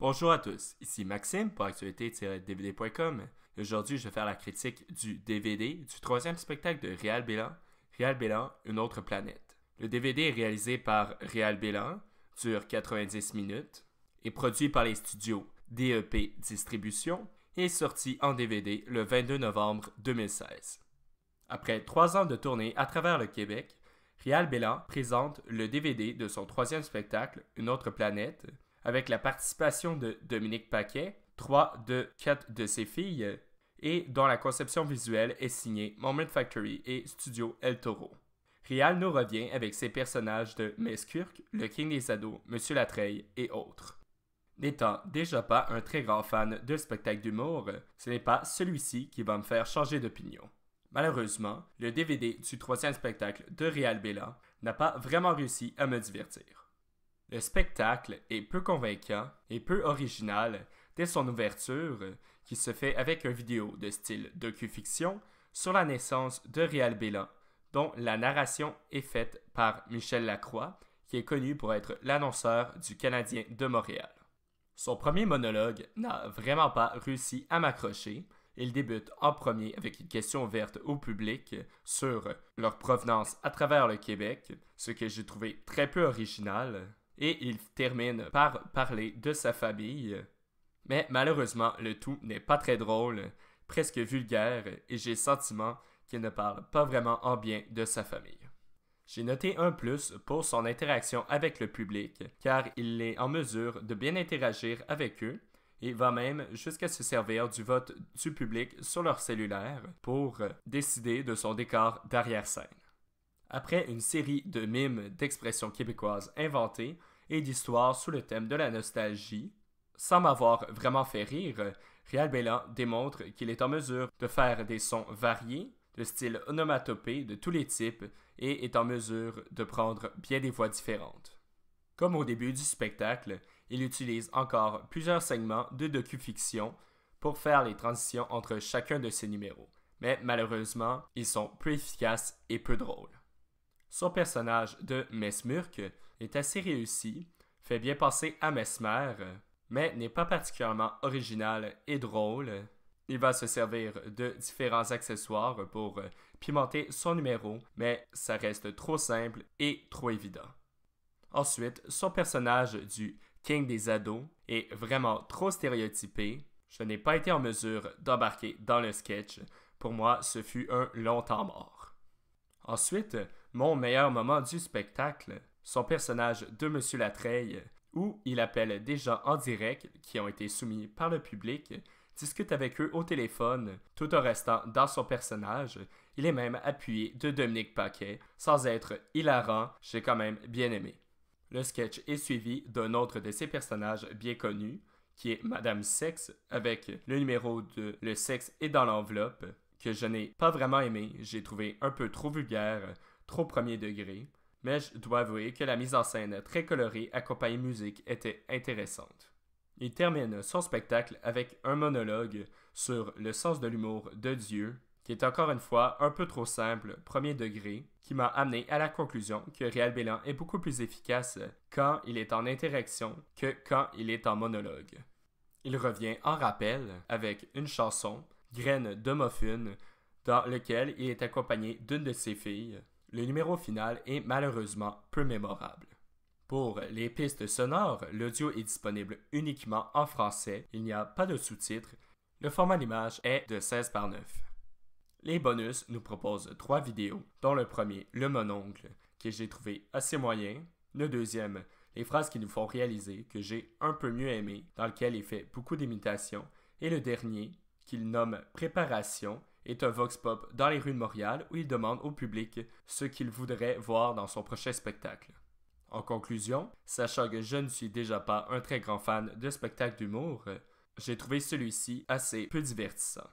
Bonjour à tous, ici Maxime pour actualité-dvd.com. Aujourd'hui, je vais faire la critique du DVD du troisième spectacle de Real Bélan, Real Bélan, Une autre planète. Le DVD est réalisé par Real Bélan, dure 90 minutes, est produit par les studios DEP Distribution et est sorti en DVD le 22 novembre 2016. Après trois ans de tournée à travers le Québec, Real Bélan présente le DVD de son troisième spectacle, Une autre planète, avec la participation de Dominique Paquet, trois de quatre de ses filles, et dont la conception visuelle est signée Moment Factory et Studio El Toro. Real nous revient avec ses personnages de Kirk, le King des ados, Monsieur Latreille et autres. N'étant déjà pas un très grand fan de spectacle d'humour, ce n'est pas celui-ci qui va me faire changer d'opinion. Malheureusement, le DVD du troisième spectacle de Real Bella n'a pas vraiment réussi à me divertir. Le spectacle est peu convaincant et peu original dès son ouverture, qui se fait avec une vidéo de style docu-fiction sur la naissance de Réal Bella, dont la narration est faite par Michel Lacroix, qui est connu pour être l'annonceur du Canadien de Montréal. Son premier monologue n'a vraiment pas réussi à m'accrocher. Il débute en premier avec une question ouverte au public sur leur provenance à travers le Québec, ce que j'ai trouvé très peu original et il termine par parler de sa famille. Mais malheureusement, le tout n'est pas très drôle, presque vulgaire, et j'ai le sentiment qu'il ne parle pas vraiment en bien de sa famille. J'ai noté un plus pour son interaction avec le public, car il est en mesure de bien interagir avec eux et va même jusqu'à se servir du vote du public sur leur cellulaire pour décider de son décor d'arrière-scène. Après une série de mimes d'expressions québécoises inventées, et d'histoires sous le thème de la nostalgie. Sans m'avoir vraiment fait rire, Rial Bellan démontre qu'il est en mesure de faire des sons variés, de style onomatopée de tous les types, et est en mesure de prendre bien des voix différentes. Comme au début du spectacle, il utilise encore plusieurs segments de docu-fiction pour faire les transitions entre chacun de ses numéros, mais malheureusement, ils sont peu efficaces et peu drôles. Son personnage de Mesmurk est assez réussi, fait bien passer à Mesmer, mais n'est pas particulièrement original et drôle. Il va se servir de différents accessoires pour pimenter son numéro, mais ça reste trop simple et trop évident. Ensuite, son personnage du King des ados est vraiment trop stéréotypé. Je n'ai pas été en mesure d'embarquer dans le sketch. Pour moi, ce fut un long temps mort. Ensuite, mon meilleur moment du spectacle, son personnage de Monsieur Latreille, où il appelle des gens en direct qui ont été soumis par le public, discute avec eux au téléphone, tout en restant dans son personnage. Il est même appuyé de Dominique Paquet, sans être hilarant, j'ai quand même bien aimé. Le sketch est suivi d'un autre de ses personnages bien connus, qui est Madame Sexe, avec le numéro de Le sexe est dans l'enveloppe, que je n'ai pas vraiment aimé, j'ai trouvé un peu trop vulgaire, trop premier degré, mais je dois avouer que la mise en scène très colorée accompagnée musique était intéressante. Il termine son spectacle avec un monologue sur le sens de l'humour de Dieu, qui est encore une fois un peu trop simple, premier degré, qui m'a amené à la conclusion que Réal Bélan est beaucoup plus efficace quand il est en interaction que quand il est en monologue. Il revient en rappel avec une chanson, Graine de dans lequel il est accompagné d'une de ses filles, le numéro final est malheureusement peu mémorable. Pour les pistes sonores, l'audio est disponible uniquement en français, il n'y a pas de sous-titres, le format d'image est de 16 par 9. Les bonus nous proposent trois vidéos, dont le premier, le mononcle, que j'ai trouvé assez moyen, le deuxième, les phrases qui nous font réaliser, que j'ai un peu mieux aimé, dans lequel il fait beaucoup d'imitations, et le dernier, qu'il nomme préparation, est un vox pop dans les rues de Montréal où il demande au public ce qu'il voudrait voir dans son prochain spectacle. En conclusion, sachant que je ne suis déjà pas un très grand fan de spectacles d'humour, j'ai trouvé celui-ci assez peu divertissant.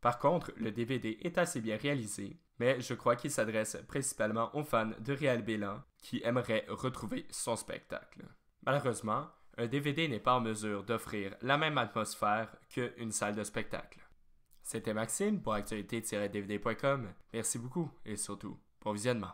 Par contre, le DVD est assez bien réalisé, mais je crois qu'il s'adresse principalement aux fans de Real Bélan qui aimeraient retrouver son spectacle. Malheureusement, un DVD n'est pas en mesure d'offrir la même atmosphère qu'une salle de spectacle. C'était Maxime pour actualité-dvd.com. Merci beaucoup et surtout, bon visionnement.